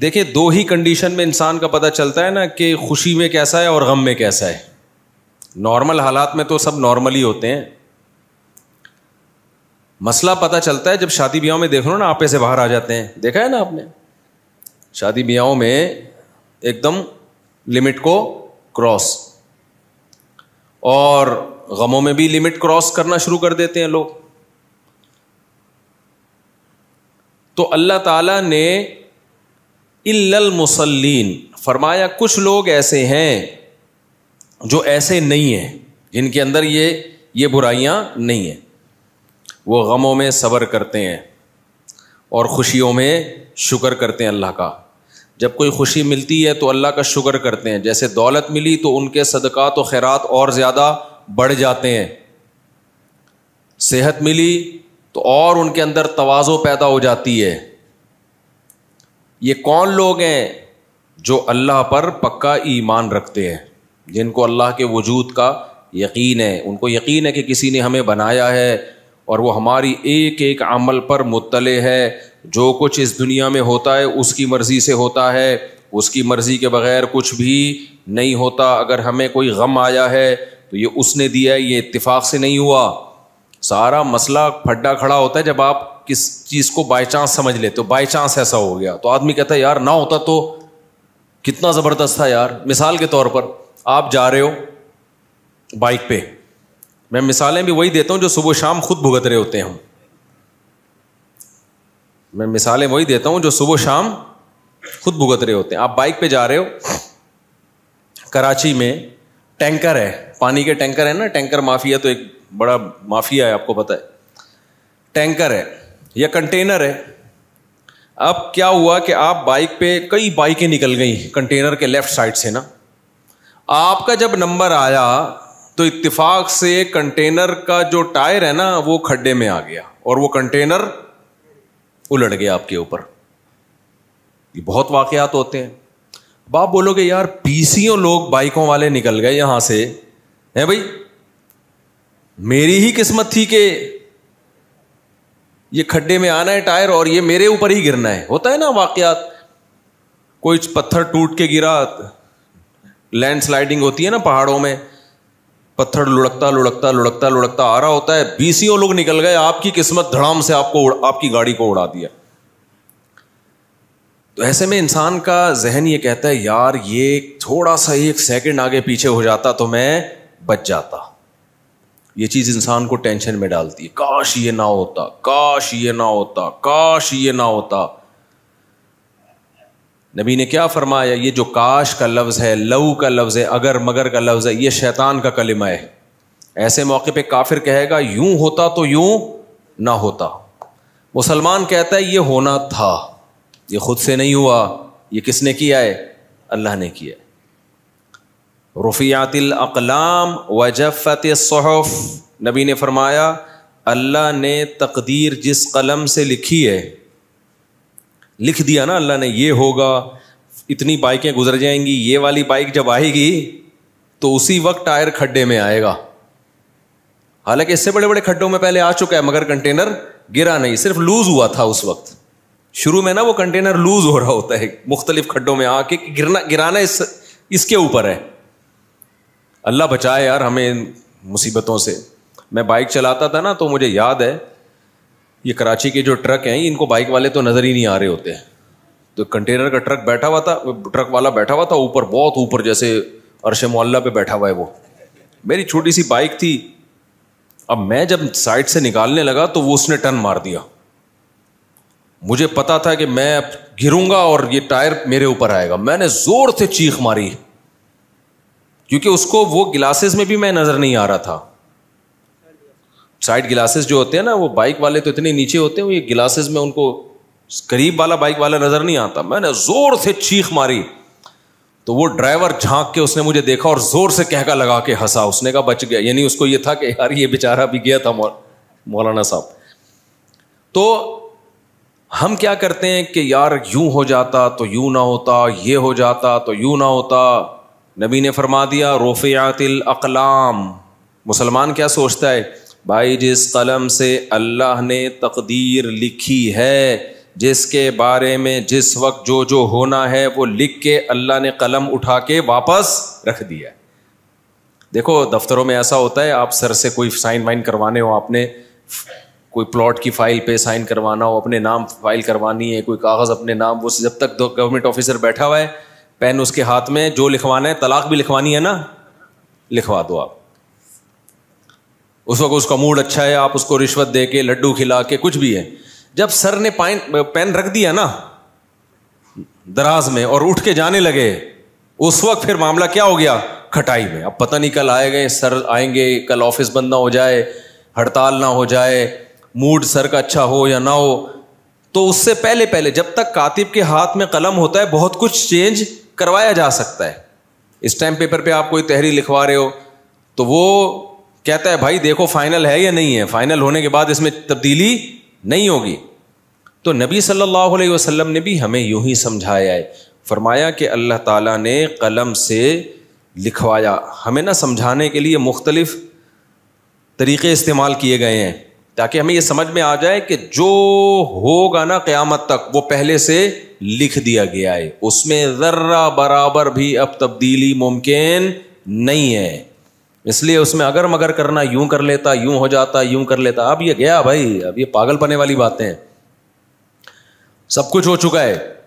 देखिए दो ही कंडीशन में इंसान का पता चलता है ना कि खुशी में कैसा है और गम में कैसा है नॉर्मल हालात में तो सब नॉर्मल ही होते हैं मसला पता चलता है जब शादी ब्याह में देख लो ना आपे से बाहर आ जाते हैं देखा है ना आपने शादी ब्याहों में एकदम लिमिट को क्रॉस और गमों में भी लिमिट क्रॉस करना शुरू कर देते हैं लोग तो अल्लाह ताला ने इल्लल फरमाया कुछ लोग ऐसे हैं जो ऐसे नहीं हैं जिनके अंदर ये ये बुराइयाँ नहीं हैं वो गमों में सब्र करते हैं और ख़ुशियों में शुक्र करते हैं अल्लाह का जब कोई खुशी मिलती है तो अल्लाह का शुक्र करते हैं जैसे दौलत मिली तो उनके सदक़ा तो खैरात और ज़्यादा बढ़ जाते हैं सेहत मिली तो और उनके अंदर तोज़ो पैदा हो जाती है ये कौन लोग हैं जो अल्लाह पर पक्का ईमान रखते हैं जिनको अल्लाह के वजूद का यकीन है उनको यकीन है कि किसी ने हमें बनाया है और वो हमारी एक एक अमल पर मुतले है जो कुछ इस दुनिया में होता है उसकी मर्ज़ी से होता है उसकी मर्ज़ी के बग़ैर कुछ भी नहीं होता अगर हमें कोई गम आया है तो ये उसने दिया है ये इत्तेफाक से नहीं हुआ सारा मसला फड्डा खड़ा होता है जब आप किस चीज को बाय चांस समझ लेते हो बाय चांस ऐसा हो गया तो आदमी कहता है यार ना होता तो कितना जबरदस्त था यार मिसाल के तौर पर आप जा रहे हो बाइक पे मैं मिसालें भी वही देता हूं जो सुबह शाम खुद भुगत रहे होते हैं मैं मिसालें वही देता हूं जो सुबह शाम खुद भुगत रहे होते हैं आप बाइक पे जा रहे हो कराची में टैंकर है पानी के टैंकर है ना टैंकर माफिया तो एक बड़ा माफिया है आपको पता है टैंकर है या कंटेनर है अब क्या हुआ कि आप बाइक पे कई बाइकें निकल गई कंटेनर के लेफ्ट साइड से ना आपका जब नंबर आया तो इत्तेफाक से कंटेनर का जो टायर है ना वो खड्डे में आ गया और वो कंटेनर उलट गया आपके ऊपर ये बहुत वाकयात होते हैं बाप बोलोगे यार पीसीओ लोग बाइकों वाले निकल गए यहां से हैं भाई मेरी ही किस्मत थी कि ये खड्डे में आना है टायर और ये मेरे ऊपर ही गिरना है होता है ना वाकयात कोई पत्थर टूट के गिरा लैंड स्लाइडिंग होती है ना पहाड़ों में पत्थर लुढ़कता लुढ़कता लुढ़कता लुढ़कता आ रहा होता है बीसियों लोग निकल गए आपकी किस्मत धड़ाम से आपको आपकी गाड़ी को उड़ा दिया तो ऐसे में इंसान का जहन ये कहता है यार ये थोड़ा सा ही एक सेकेंड आगे पीछे हो जाता तो मैं बच जाता ये चीज़ इंसान को टेंशन में डालती है काश ये ना होता काश ये ना होता काश ये ना होता नबी ने क्या फरमाया ये जो काश का लफ्ज़ है लव का लफ्ज़ है अगर मगर का लफ्ज़ है ये शैतान का कलिमा है ऐसे मौके पे काफिर कहेगा यूं होता तो यूं ना होता मुसलमान कहता है ये होना था ये खुद से नहीं हुआ ये किसने किया है अल्लाह ने किया है रुफियातिल अकलाम वजफ़त सहफ नबी ने फरमाया अल्लाह ने तकदीर जिस कलम से लिखी है लिख दिया ना अल्लाह ने ये होगा इतनी बाइकें गुजर जाएंगी ये वाली बाइक जब आएगी तो उसी वक्त टायर खड्डे में आएगा हालांकि इससे बड़े बड़े खड्डों में पहले आ चुका है मगर कंटेनर गिरा नहीं सिर्फ लूज हुआ था उस वक्त शुरू में ना वो कंटेनर लूज हो रहा होता है मुख्तलिफ खड्डों में आके गिरना गिराना इस इसके ऊपर है अल्लाह बचाए यार हमें इन मुसीबतों से मैं बाइक चलाता था ना तो मुझे याद है ये कराची के जो ट्रक हैं इनको बाइक वाले तो नज़र ही नहीं आ रहे होते हैं तो कंटेनर का ट्रक बैठा हुआ था ट्रक वाला बैठा हुआ था ऊपर बहुत ऊपर जैसे अरश मोल्ला पे बैठा हुआ है वो मेरी छोटी सी बाइक थी अब मैं जब साइड से निकालने लगा तो वो उसने टर्न मार दिया मुझे पता था कि मैं गिरूंगा और ये टायर मेरे ऊपर आएगा मैंने जोर से चीख मारी क्योंकि उसको वो ग्लासेस में भी मैं नज़र नहीं आ रहा था साइड ग्लासेस जो होते हैं ना वो बाइक वाले तो इतने नीचे होते हैं ये ग्लासेस में उनको करीब वाला बाइक वाला नज़र नहीं आता मैंने ज़ोर से चीख मारी तो वो ड्राइवर झांक के उसने मुझे देखा और ज़ोर से कहका लगा के हंसा उसने कहा बच गया यानी उसको ये था कि यार ये बेचारा भी गया था मौलाना साहब तो हम क्या करते हैं कि यार यूं हो जाता तो यूं ना होता ये हो जाता तो यूं ना होता नबी ने फरमा दिया रोफ़ियातिल अकलाम मुसलमान क्या सोचता है भाई जिस कलम से अल्लाह ने तकदीर लिखी है जिसके बारे में जिस वक्त जो जो होना है वो लिख के अल्लाह ने कलम उठा के वापस रख दिया देखो दफ्तरों में ऐसा होता है आप सर से कोई साइन वाइन करवाने हो आपने कोई प्लॉट की फाइल पे साइन करवाना हो अपने नाम फाइल करवानी है कोई कागज़ अपने नाम वो जब तक गवर्नमेंट ऑफिसर बैठा हुआ है पेन उसके हाथ में जो लिखवाना है तलाक भी लिखवानी है ना लिखवा दो आप उस वक्त उसका मूड अच्छा है आप उसको रिश्वत दे के लड्डू खिला के कुछ भी है जब सर ने पाइन पेन रख दिया ना दराज में और उठ के जाने लगे उस वक्त फिर मामला क्या हो गया खटाई में अब पता नहीं कल आए गए सर आएंगे कल ऑफिस बंद ना हो जाए हड़ताल ना हो जाए मूड सर का अच्छा हो या ना हो तो उससे पहले पहले जब तक कातिब के हाथ में कलम होता है बहुत कुछ चेंज करवाया जा सकता है स्टैम्प पेपर पे आप कोई तहरी लिखवा रहे हो तो वो कहता है भाई देखो फाइनल है या नहीं है फाइनल होने के बाद इसमें तब्दीली नहीं होगी तो नबी सल्लल्लाहु अलैहि वसल्लम ने भी हमें यूं ही समझाया है फरमाया कि अल्लाह ताला ने कलम से लिखवाया हमें ना समझाने के लिए मुख्तलिफ़ तरीक़े इस्तेमाल किए गए हैं ताकि हमें यह समझ में आ जाए कि जो होगा ना क़्यामत तक वो पहले से लिख दिया गया है उसमें ज़र्रा बराबर भी अब तब्दीली मुमकिन नहीं है इसलिए उसमें अगर मगर करना यूं कर लेता यूं हो जाता यूं कर लेता अब ये गया भाई अब ये पागल पने वाली बातें सब कुछ हो चुका है